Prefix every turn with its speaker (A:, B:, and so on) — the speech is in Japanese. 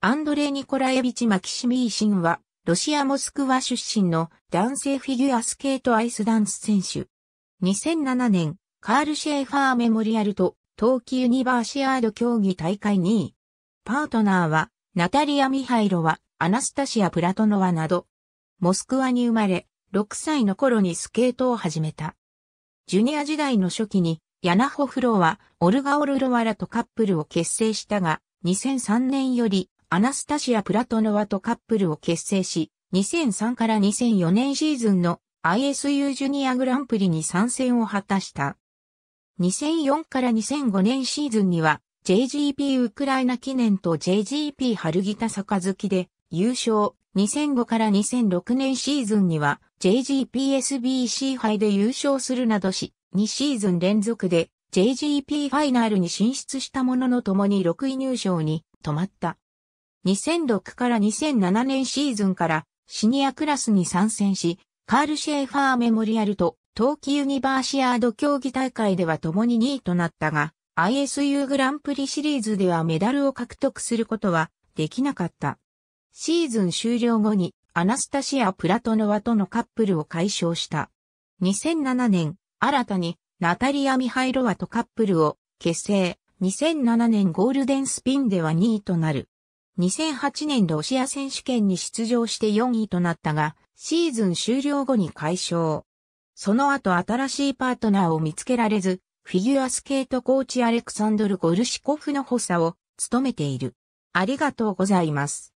A: アンドレイ・ニコラエビチ・マキシミーシンは、ロシア・モスクワ出身の男性フィギュアスケートアイスダンス選手。2007年、カール・シェーファー・メモリアルと、冬季ユニバーシアード競技大会2位。パートナーは、ナタリア・ミハイロワ、アナスタシア・プラトノワなど、モスクワに生まれ、6歳の頃にスケートを始めた。ジュニア時代の初期に、ヤナホフロワ、オルガ・オルロワラとカップルを結成したが、2003年よりアナスタシア・プラトノワとカップルを結成し、2003から2004年シーズンの ISU ジュニアグランプリに参戦を果たした。2004から2005年シーズンには JGP ウクライナ記念と JGP 春ギタ月で優勝。2005から2006年シーズンには JGPSBC 杯で優勝するなどし、2シーズン連続で JGP ファイナルに進出したものの共に6位入賞に止まった。2006から2007年シーズンからシニアクラスに参戦し、カール・シェーファー・メモリアルと冬季ユニバーシアード競技大会では共に2位となったが、ISU グランプリシリーズではメダルを獲得することはできなかった。シーズン終了後にアナスタシア・プラトノワとのカップルを解消した。2007年、新たにナタリア・ミハイロワとカップルを結成。2007年ゴールデンスピンでは2位となる。2008年ロシア選手権に出場して4位となったが、シーズン終了後に解消。その後新しいパートナーを見つけられず、フィギュアスケートコーチアレクサンドル・ゴルシコフの補佐を務めている。ありがとう
B: ございます。